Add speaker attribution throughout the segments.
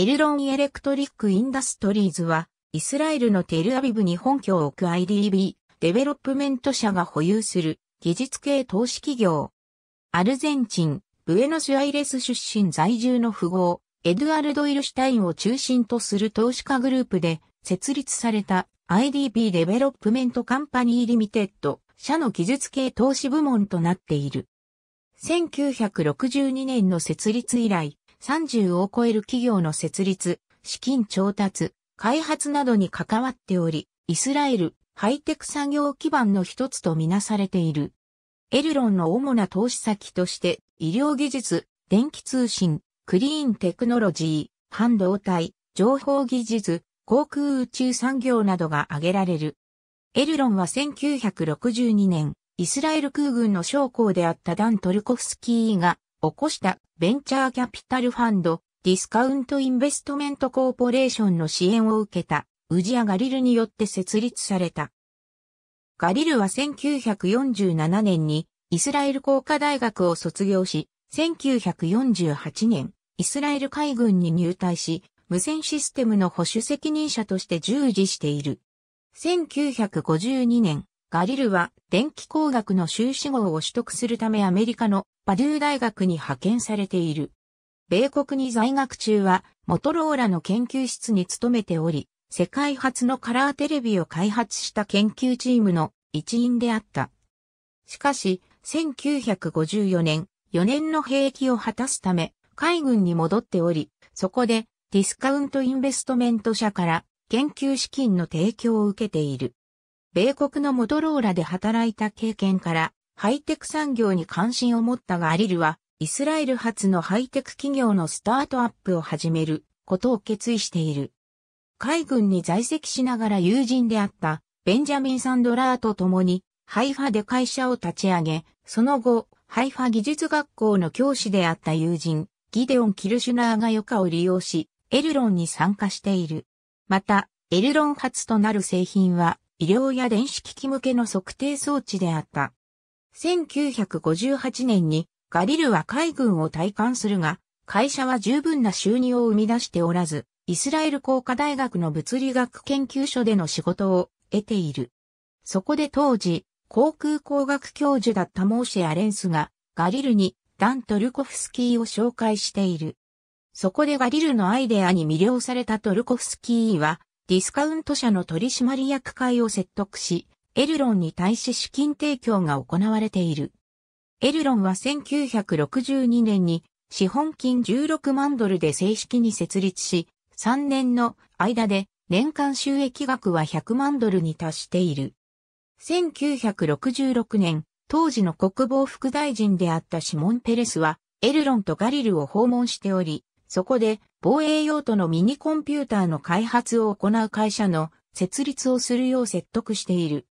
Speaker 1: エルロンエレクトリック・インダストリーズは、イスラエルのテルアビブに本拠を置く IDB、デベロップメント社が保有する技術系投資企業。アルゼンチン、ブエノスアイレス出身在住の富豪、エドゥアルド・イルシュタインを中心とする投資家グループで設立された IDB デベロップメントカンパニーリミテッド社の技術系投資部門となっている。1962年の設立以来、30を超える企業の設立、資金調達、開発などに関わっており、イスラエル、ハイテク産業基盤の一つとみなされている。エルロンの主な投資先として、医療技術、電気通信、クリーンテクノロジー、半導体、情報技術、航空宇宙産業などが挙げられる。エルロンは1962年、イスラエル空軍の将校であったダン・トルコフスキーが起こしたベンチャーキャピタルファンド、ディスカウントインベストメントコーポレーションの支援を受けた、ウジア・ガリルによって設立された。ガリルは1947年にイスラエル工科大学を卒業し、1948年、イスラエル海軍に入隊し、無線システムの保守責任者として従事している。1952年、ガリルは電気工学の修士号を取得するためアメリカのパデュー大学に派遣されている。米国に在学中はモトローラの研究室に勤めており、世界初のカラーテレビを開発した研究チームの一員であった。しかし、1954年、4年の兵役を果たすため、海軍に戻っており、そこでディスカウントインベストメント社から研究資金の提供を受けている。米国のモトローラで働いた経験から、ハイテク産業に関心を持ったがアリルは、イスラエル発のハイテク企業のスタートアップを始めることを決意している。海軍に在籍しながら友人であったベンジャミン・サンドラーと共にハイファで会社を立ち上げ、その後、ハイファ技術学校の教師であった友人、ギデオン・キルシュナーが余暇を利用し、エルロンに参加している。また、エルロン発となる製品は、医療や電子機器向けの測定装置であった。1958年にガリルは海軍を退官するが、会社は十分な収入を生み出しておらず、イスラエル工科大学の物理学研究所での仕事を得ている。そこで当時、航空工学教授だったモーシェ・アレンスが、ガリルにダン・トルコフスキーを紹介している。そこでガリルのアイデアに魅了されたトルコフスキーは、ディスカウント社の取締役会を説得し、エルロンに対し資金提供が行われている。エルロンは1962年に資本金16万ドルで正式に設立し、3年の間で年間収益額は100万ドルに達している。1966年、当時の国防副大臣であったシモン・ペレスは、エルロンとガリルを訪問しており、そこで防衛用途のミニコンピューターの開発を行う会社の設立をするよう説得している。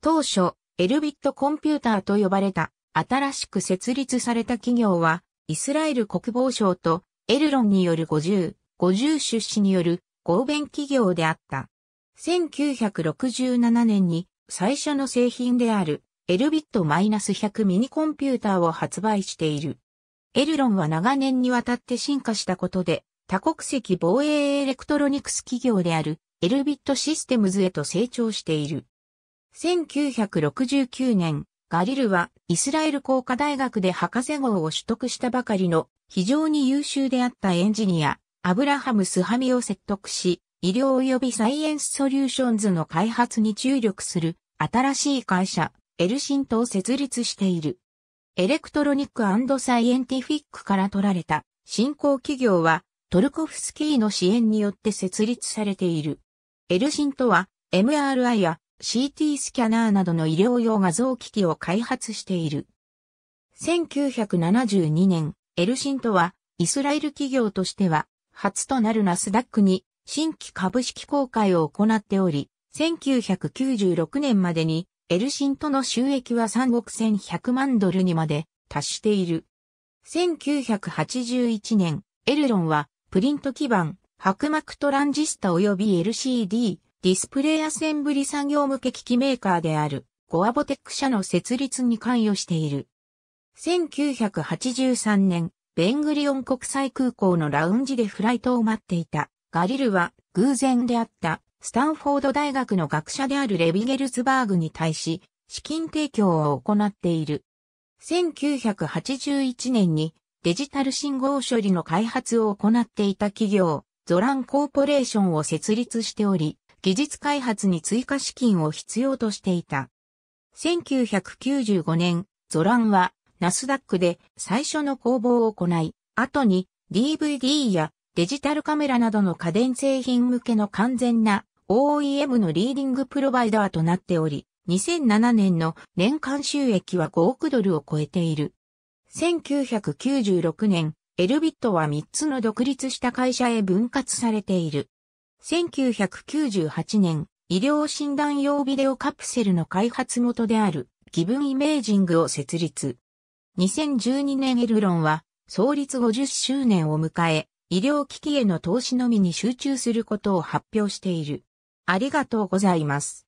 Speaker 1: 当初、エルビットコンピューターと呼ばれた新しく設立された企業は、イスラエル国防省とエルロンによる50、50出資による合弁企業であった。1967年に最初の製品であるエルビット -100 ミニコンピューターを発売している。エルロンは長年にわたって進化したことで、多国籍防衛エレクトロニクス企業である、エルビットシステムズへと成長している。1969年、ガリルはイスラエル工科大学で博士号を取得したばかりの非常に優秀であったエンジニア、アブラハム・スハミを説得し、医療及びサイエンスソリューションズの開発に注力する新しい会社、エルシントを設立している。エレクトロニックサイエンティフィックから取られた新興企業はトルコフスキーの支援によって設立されている。エルシンとは MRI や CT スキャナーなどの医療用画像機器を開発している。1972年、エルシンとはイスラエル企業としては初となるナスダックに新規株式公開を行っており、1996年までにエルシンとの収益は3億1100万ドルにまで達している。1981年、エルロンはプリント基板、白膜トランジスタ及び LCD、ディスプレイアセンブリ産業向け機器メーカーであるゴアボテック社の設立に関与している。1983年、ベングリオン国際空港のラウンジでフライトを待っていたガリルは偶然であったスタンフォード大学の学者であるレビゲルツバーグに対し、資金提供を行っている。1981年にデジタル信号処理の開発を行っていた企業、ゾランコーポレーションを設立しており、技術開発に追加資金を必要としていた。1995年、ゾランはナスダックで最初の工房を行い、後に DVD やデジタルカメラなどの家電製品向けの完全な OEM のリーディングプロバイダーとなっており、2007年の年間収益は5億ドルを超えている。1996年、エルビットは3つの独立した会社へ分割されている。1998年、医療診断用ビデオカプセルの開発元であるギブンイメージングを設立。2012年エルロンは創立50周年を迎え、医療機器への投資のみに集中することを発表している。ありがとうございます。